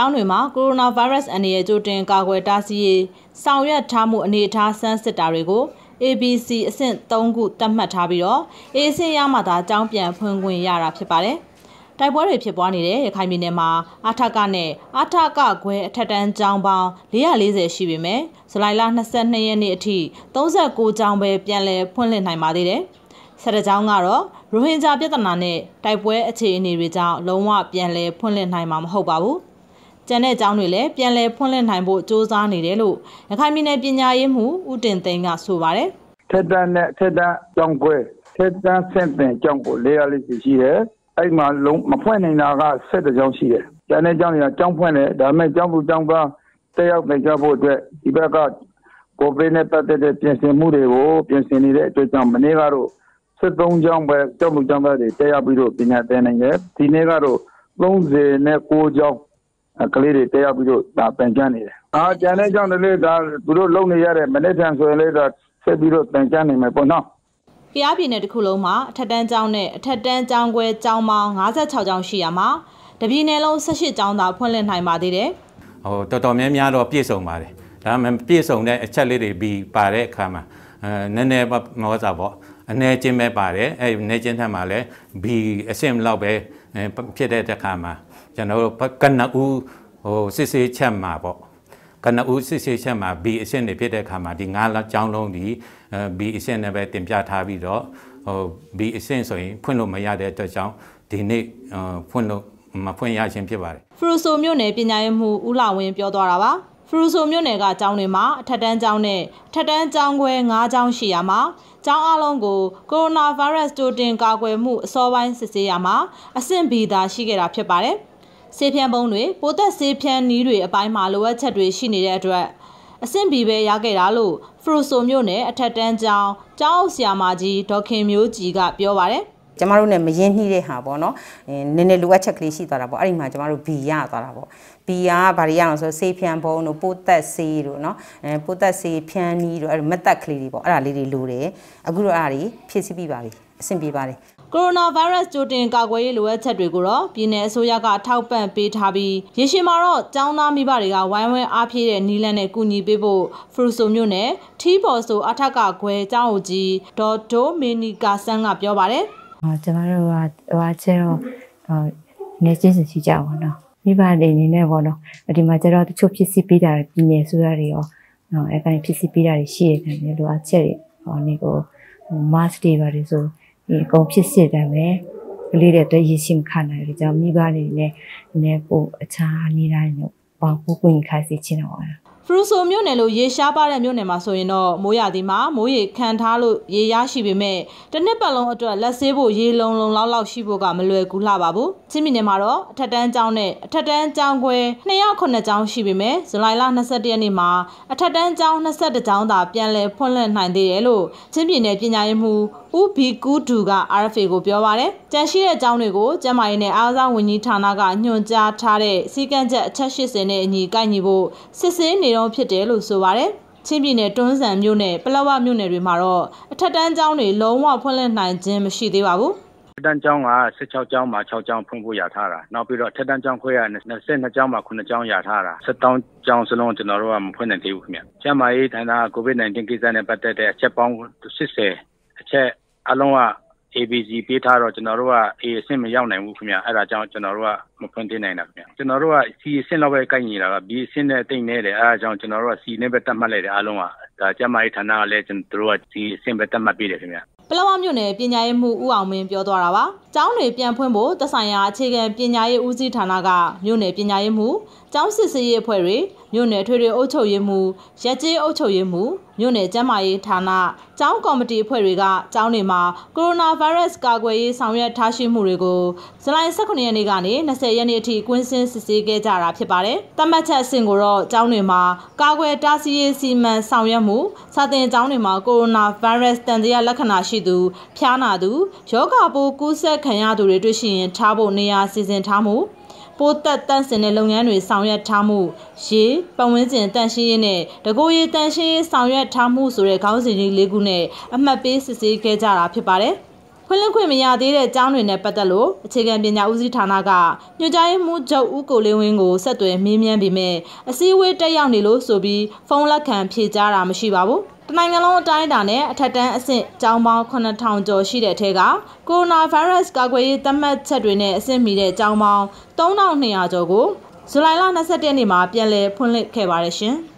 ကျောင်းတွေမှာကိုရိုနာဗိုင်းရပ်စ်အန္တရာယ်ကြိုတင်ကာကွယ်တားဆီးရေးဆောင်ရွက်ထားမှုအနေအထားစမ်းစစ်တာတွေကို ABC အဆင့်3ခုသတ်မှတ်ထားပြီးတော့ A အဆင့်ရမှသာကျောင်းပြန်ဖွင့်ခွင့်ရတာဖြစ်ပါတယ်။တိုက်ပွဲတွေဖြစ်ပွားနေတဲ့ရခိုင်ပြည်နယ်မှာအထကနဲ့အထကခွဲအထက်တန်းကျောင်းပေါင်း440ရှိပေမဲ့ဇူလိုင်လ22ရက်နေ့အထိ36ကျောင်းပဲပြန်လည်ဖွင့်လှစ်နိုင်ပါသေးတယ်။ဆက်တကျောင်းကတော့ရိုဟင်ဂျာပြည်ထနာနဲ့တိုက်ပွဲအခြေအနေတွေကြောင့်လုံးဝပြန်လည်ဖွင့်လှစ်နိုင်မှာမဟုတ်ပါဘူး။ကျန်တဲ့ကျောင်းတွေလည်းပြန်လည်ဖွင့်လှစ်နိုင်ဖို့စ조사နေတယ်လို့ရခိုင်ပြည်နယ်ပညာရေးမှူးဦးတင်သိန်းကဆိုပါတယ်။ထက်တန်းနဲ့ထက်တန်းကျောင်းကွဲထက်တန်းဆင့်ပင်ကျောင်းကိုလေးရလေးရှိတယ်။အဲ့မှာလုံးမဖွင့်နိုင်တာက၁၁ကျောင်းရှိတယ်။ကျန်တဲ့ကျောင်းတွေကကျောင်းဖွင့်တယ်ဒါပေမဲ့ကျောင်းသူကျောင်းသားတက်ရောက်နိုင်ကြဖို့အတွက်ဒီဘက်ကကိုဗစ်နဲ့ပတ်သက်တဲ့ပြင်ဆင်မှုတွေကိုပြင်ဆင်နေတဲ့အတွက်ကြောင့်မနေ့ကတော့73ကျောင်းပဲကျောင်းမှုကျောင်းသားတွေတက်ရောက်ပြီးတော့ပညာသင်နိုင်တယ်ဒီနေ့ကတော့39ကျောင်းကလေးတွေတက်ရောက်ပြီးတော့ဒါပန်ကျန်းနေတယ်အာကျန်တဲ့ကြောင့်လည်းဒါသူတို့လုံနေရတဲ့မနစ်ထန်ဆိုရင်လည်းဒါဆက်ပြီးတော့ပန်ကျန်းနေမယ်ပေါ့နော်ဖျားပြည်နယ်တစ်ခုလုံးမှာအထက်တန်းကျောင်းနဲ့အထက်တန်းကျောင်းခွဲကျောင်းပေါင်း56ကျောင်းရှိရမှာတပြည်နယ်လုံး18ကျောင်းသာဖွင့်လှစ်နိုင်ပါသေးတယ်။ဟိုတော်တော်များများတော့ပြည့်စုံပါတယ်။ဒါမှမပြည့်စုံတဲ့အချက်လေးတွေပြီးပါတဲ့အခါမှာအဲနည်းနည်းမောစာပေါ့အနည်းချင်းပဲပါတယ်။အဲနည်းချင်းထက်မှလည်းဘီအဆင့်လောက်ပဲဖြစ်တဲ့အခါမှာကျွန်တော်တို့ကနဦးဟိုစစ်ဆေးချက်မှာပေါ့ကနဦးစစ်ဆေးချက်မှာ B အဆင့်တွေဖြစ်တဲ့အခါမှာဒီငါးကျောင်းလုံးဒီ B အဆင့်နဲ့ပဲတင်ပြထားပြီးတော့ဟို B အဆင့်ဆိုရင်ဖွင့်လို့မရတဲ့အတွက်ကြောင့်ဒီနေ့ဖွင့်လို့မဖွင့်ရခြင်းဖြစ်ပါတယ်ဖရူဆိုမြို့နယ်ပညာရေးမှူးဦးလာဝင်းပြောသွားတာပါဖရူဆိုမြို့နယ်ကကျောင်းတွေမှာအထက်တန်းကျောင်းနဲ့ထက်တန်းကျောင်းခွဲ၅ကျောင်းရှိရမှာကျောင်းအလုံးကိုကိုရိုနာဗိုင်းရပ်စ်တိုးတင်ကာကွယ်မှုအစောပိုင်းစစ်ဆေးရမှာအဆင့် B သာရှိခဲ့တာဖြစ်ပါတယ်။ဆေးဖြန်းပုံးတွေပိုသက်ဆေးဖြန်းနီးတွေအပိုင်းမှာလိုအပ်ချက်တွေရှိနေတဲ့အတွက်အဆင့်ဘီပဲရခဲ့တာလို့ဖရိုဆိုမျိုးနဲ့အထက်တန်းကျောင်းကျောင်းဆရာမကြီးဒေါခင်မျိုးကြီးကပြောပါတယ်ကျမတို့ ਨੇ မရင်းနှီးတဲ့ဟာပေါ့နော်နည်းနည်းလိုအပ်ချက်ကလေးရှိသွားတာပေါ့အဲ့ဒီမှာကျမတို့ B ရသွားတာပေါ့ဘီကဗာရီရအောင်ဆိုဆေးဖြန်းဘုံတို့ပိုးသက်ဆေးတို့เนาะအဲပိုးသက်ဆေးဖြန်းနီးတို့အဲ့မသက်ကလေးတွေပေါ့အဲ့ဒါလေးတွေလိုတယ်အခုတော့အဲ့ဒါတွေဖြည့်ဆည်းပြီးပါပြီအဆင်ပြေပါတယ်ကိုရိုနာဗိုင်းရပ်စ်ကြိုတင်ကာကွယ်ရေးလိုအပ်ချက်တွေကိုတော့ပြည်내အစိုးရကထောက်ပံ့ပေးထားပြီးရရှိမှာတော့ကျောင်းသားမိဘတွေကဝိုင်းဝန်းအားဖြည့်တဲ့နီလန်နဲ့ကူညီပေးဖို့ဖရူဆိုမျိုးနဲ့ထီးပေါ်ဆိုအထက်ကခွဲကျောင်းဦးကြီးဒေါ်ဒိုမီနီကာဆန်းကပြောပါတယ်။အော်ကျမတို့ကဟိုအချဲတော့ဟိုနေချင်းစင်ရှိကြပါတော့။မိဘတွေအနေနဲ့ပေါ့နော်။ဒီမှာကျတော့တချို့ဖြစ်စီပေးတာပြည်내အစိုးရတွေရောနော်အဲကနေဖြစ်စီပေးတာတွေရှိရတယ်လေလိုအပ်ချက်တွေဟိုနေကို mask တွေပါတယ်ဆိုတော့အကုန်ဖြစ်စေတယ်ပဲကလေးတွေအတွက်ရရှိမခံနိုင်လို့ကြောင့်မိဘတွေနဲ့နည်းပို့အခြားနေတိုင်းတော့ပေါ့ကိုကိုင်ခိုင်းစီချင်တော့ဖရူဆိုမြို့နယ်လိုရေရှားပါတဲ့မြို့နယ်မှာဆိုရင်တော့မိုးရသည်မှာမိုးရေခံထားလို့ရေရရှိပေမဲ့တစ်နှစ်ပတ်လုံးအတွက်လက်ဆေးဖို့ရေလုံလုံလောက်လောက်ရှိဖို့ကမလွယ်ကူလှပါဘူးချင်းပြည်နယ်မှာတော့အထက်တန်းကျောင်းနဲ့အထက်တန်းကျောင်းခွဲ209ကျောင်းရှိပေမဲ့ဇူလိုင်လ22ရက်နေ့မှာ အထက်တန်းကျောင်း22ကျောင်းသာပြန်လည်ဖွင့်လှစ်နိုင်သေးတယ်လို့ချင်းပြည်နယ်ပညာရေးမှူးဦးဘီကူဒူက RFA ကိုပြောပါရယ်။ကြံရှိတဲ့ကျောင်းတွေကိုကျန်းမာရေးနဲ့အားကစားဝန်ကြီးဌာနကညွှန်ကြားထားတဲ့စည်းကမ်းချက်အချက်80နဲ့အညီကိုက်ညီဖို့စစ်ဆေးနေတော့ဖြစ်တယ်လို့ဆိုပါရယ်။ချင်းပြည်နယ်တွန်းဆန်မြို့နယ်ပလောဝမြို့နယ်တွေမှာတော့အထက်တန်းကျောင်းတွေလုံးဝဖွင့်လှစ်နိုင်ခြင်းမရှိသေးပါဘူး။အတန်းကျောင်းက16ကျောင်းမှာ6ကျောင်းဖွင့်ဖို့ရထားတာနောက်ပြီးတော့အထက်တန်းကျောင်းခွဲက22ကျောင်းမှာ9ကျောင်းရထားတာ17ကျောင်းစလုံးကျွန်တော်တို့ကမဖွင့်နိုင်သေးဘူးခင်ဗျကျန်းမာရေးဌာနက COVID-19 ကိစ္စနဲ့ပတ်သက်တဲ့အချက်ပေါင်း80အချက်အလုံးက ABC ပေးထားတော့ကျွန်တော်တို့က A အဆင့်မရောက်နိုင်ဘူးခင်ဗျအဲ့ဒါကြောင့်ကျွန်တော်တို့ကမဖွင့်တင်နိုင်တာခင်ဗျကျွန်တော်တို့က C အဆင့်လောက်ပဲကိုက်နေတာက B အဆင့်နဲ့တိတ်နေတယ်အဲ့ဒါကြောင့်ကျွန်တော်တို့က C နဲ့ပဲတတ်မှတ်လိုက်တယ်အားလုံးကဒါကျမကြီးဌာနကလည်းကျွန်တော်တို့က C အဆင့်ပဲတတ်မှတ်ပေးတယ်ခင်ဗျပလောဝမြို့နယ်ပညာရေးမှူးဦးအောင်မင်းပြောသွားတာပါ။ကျောင်းတွေပြန်ဖွင့်ဖို့သက်ဆိုင်ရာအခြေခံပညာရေးဦးစီးဌာနကမြို့နယ်ပညာရေးမှူးကျောင်းစစ်စေးရေးအဖွဲ့တွေမြို့နယ်ထွေထွေအုပ်ချုပ်ရေးမှူးရက်ကြီးအုပ်ချုပ်ရေးမှူးမြို့နယ်ကျန်းမာရေးဌာနကျောင်းကော်မတီအဖွဲ့တွေကကျောင်းတွေမှာကိုရိုနာဗိုင်းရပ်စ်ကာကွယ်ရေးဆောင်ရွက်ထားရှိမှုတွေကိုဇူလိုင်18ရက်နေ့ကနေ20ရက်နေ့အထိကွင်းဆင်းစစ်ဆေးခဲ့ကြတာဖြစ်ပါတယ်။တတ်မှတ်ချက်အဆင့်ကိုတော့ကျောင်းတွေမှာကာကွယ်တားဆီးရေးစီမံဆောင်ရွက်မှုစာသင်ကျောင်းတွေမှာကိုရိုနာဗိုင်းရပ်စ်တန်တရားလက္ခဏာရှိသူဖျားနာသူရောဂါပိုးကူးစက်ခံရသူတွေတွေ့ရှိရင်ထားဖို့နေရာစီစဉ်ထားမှုပိုးသက်တန့်စင်တဲ့လုပ်ငန်းတွေ ဆောင်ရွက်ထားမှုရေပတ်ဝန်းကျင်တန့်ရှင်းရေးနဲ့တကိုယ်ရေးတန့်ရှင်းရေးဆောင်ရွက်ထားမှုဆိုတဲ့ခေါင်းစဉ်ကြီး၄ခုနဲ့အမှတ်ပေးစစ်ဆေးခဲ့ကြတာဖြစ်ပါတယ်။ခွင့်လွှတ်ခွင့်မရသေးတဲ့အကြောင်းတွေနဲ့ပတ်သက်လို့အခြေခံပညာဦးစီးဌာနကညွှန်ကြားရေးမှူးချုပ်ဦးကိုလေးဝင်းကိုဆက်သွယ်မေးမြန်းပေမဲ့အစည်းအဝေးတက်ရောက်နေလို့ဆိုပြီးဖုန်းလက်ခံဖြေကြားတာမရှိပါဘူး။တနိုင်ငံလုံးအတိုင်းအတာနဲ့အထက်တန်းအဆင့်ကျောင်းပေါင်း9000ကျော်ရှိတဲ့အထက်ကကိုရိုနာဗိုင်းရပ်စ်ကာကွယ်ရေးသတ်မှတ်ချက်တွေနဲ့အဆင့်မီတဲ့ကျောင်းပေါင်း3200ကျော်ကိုဇူလိုင်လ22ရက်နေ့မှာပြန်လည်ဖွင့်လှစ်ခဲ့ပါတယ်ရှင်။